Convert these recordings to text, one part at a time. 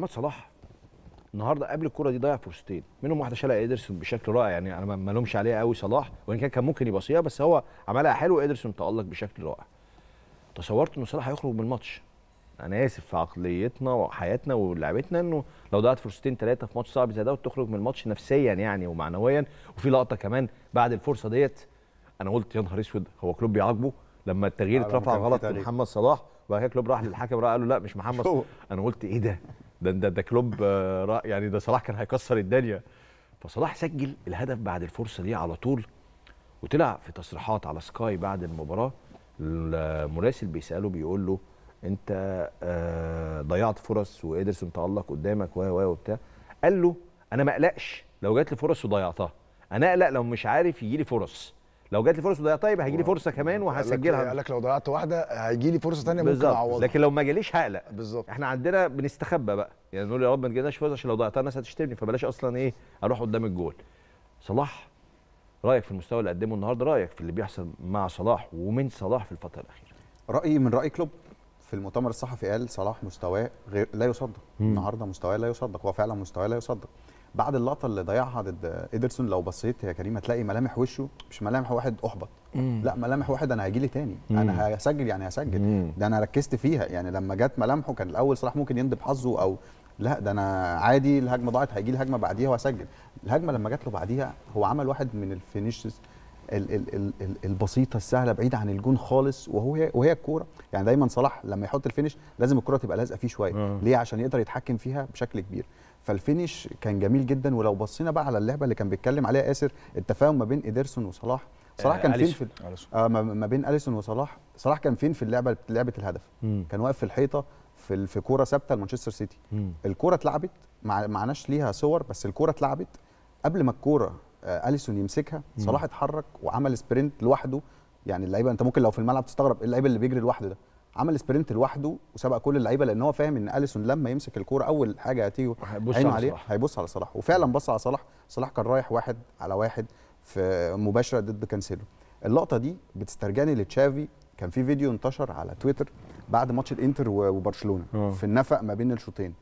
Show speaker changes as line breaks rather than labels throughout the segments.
محمد صلاح النهارده قبل الكره دي ضيع فرصتين منهم واحده شالها ادرسون بشكل رائع يعني انا ما لومش عليها قوي صلاح وان كان كان ممكن يبصيها بس هو عملها حلو ادرسون تالق بشكل رائع تصورت ان صلاح هيخرج من الماتش انا اسف في عقليتنا وحياتنا ولعبتنا انه لو ضيعت فرصتين ثلاثه في ماتش صعب زي ده وتخرج من الماتش نفسيا يعني ومعنويا وفي لقطه كمان بعد الفرصه ديت انا قلت يا نهار اسود هو كلوب بيعاقبه لما التغيير اترفع غلط لمحمد صلاح وبعد كده كلوب راح للحكم راح قال له لا مش محمد انا قلت ايه ده ده ده ده كلوب آه، يعني ده صلاح كان هيكسر الدنيا فصلاح سجل الهدف بعد الفرصه دي على طول وطلع في تصريحات على سكاي بعد المباراه المراسل بيساله بيقول له انت آه، ضيعت فرص وادرسون تالق قدامك و و وبتاع قال له انا ما اقلقش لو جات لي فرص وضيعتها انا اقلق لو مش عارف يجي لي فرص لو جات لي فرصه ضيعتها يبقى هيجي لي فرصه كمان وهسجلها إيه؟ قال لك لو
ضيعت واحده هيجي لي فرصه ثانيه ممكن اعوضها لكن
لو ما جاليش هقلق بالظبط احنا عندنا بنستخبى بقى يعني نقول يا رب ما تجيلناش فرصه عشان لو ضيعتها الناس هتشتمني فبلاش اصلا ايه اروح قدام الجول صلاح
رايك في المستوى اللي قدمه النهارده رايك في اللي بيحصل مع صلاح ومن صلاح في الفتره الاخيره رايي من راي كلوب في المؤتمر الصحفي قال صلاح مستواه غير لا يصدق النهارده مستواه لا يصدق هو فعلا مستواه لا يصدق بعد اللقطه اللي ضيعها ضد ايدرسون لو بصيت يا كريم هتلاقي ملامح وشه مش ملامح واحد احبط مم. لا ملامح واحد انا هيجي لي تاني مم. انا هسجل يعني هسجل مم. ده انا ركزت فيها يعني لما جت ملامحه كان الاول صلاح ممكن يندب حظه او لا ده انا عادي الهجمه ضاعت هيجي لي هجمه بعديها واسجل الهجمه لما جت له بعديها هو عمل واحد من الفينيشز البسيطه السهله بعيده عن الجون خالص وهو وهي الكوره يعني دايما صلاح لما يحط الفينش لازم الكوره تبقى لازقه فيه شويه آه. ليه عشان يقدر يتحكم فيها بشكل كبير فالفينش كان جميل جدا ولو بصينا بقى على اللعبه اللي كان بيتكلم عليها ياسر التفاهم ما بين إيدرسون وصلاح صلاح آه، كان فين في آه ما بين اليسون وصلاح صلاح كان فين في اللعبه لعبه الهدف مم. كان واقف في الحيطه في في كوره ثابته لمانشستر سيتي الكوره اتلعبت معناش ليها صور بس الكوره اتلعبت قبل ما الكوره آه، اليسون يمسكها صلاح اتحرك وعمل سبرنت لوحده يعني اللعيبه انت ممكن لو في الملعب تستغرب اللعيب اللي بيجري لوحده ده عمل سبرنت لوحده وسبق كل اللعيبه لان هو فاهم ان اليسون لما يمسك الكوره اول حاجه هتيجي على عليه هيبص على صلاح وفعلا بص على صلاح صلاح كان رايح واحد على واحد في مباشره ضد كانسيلو اللقطه دي بتسترجعني لتشافي كان في فيديو انتشر على تويتر بعد ماتش الانتر وبرشلونه أوه. في النفق ما بين الشوطين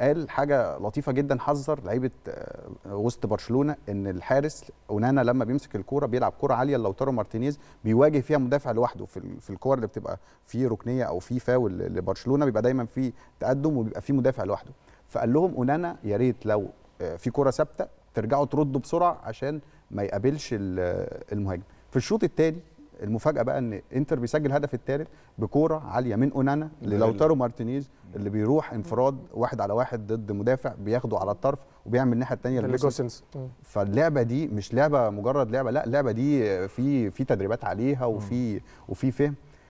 قال حاجه لطيفه جدا حذر لعيبه آه، وسط برشلونه ان الحارس اونانا لما بيمسك الكوره بيلعب كوره عاليه لوتارو مارتينيز بيواجه فيها مدافع لوحده في في الكور اللي بتبقى في ركنيه او في فاول لبرشلونه بيبقى دايما في تقدم وبيبقى في مدافع لوحده فقال لهم اونانا يا ريت لو آه، في كوره ثابته ترجعوا تردوا بسرعه عشان ما يقابلش آه، المهاجم في الشوط الثاني المفاجاه بقى ان انتر بيسجل هدف الثالث بكوره عاليه من اونانا للوتارو مارتينيز اللي بيروح انفراد واحد على واحد ضد مدافع بياخده على الطرف وبيعمل الناحيه الثانيه لجوسنس فاللعبه دي مش لعبه مجرد لعبه لا اللعبه دي في في تدريبات عليها وفي وفي فهم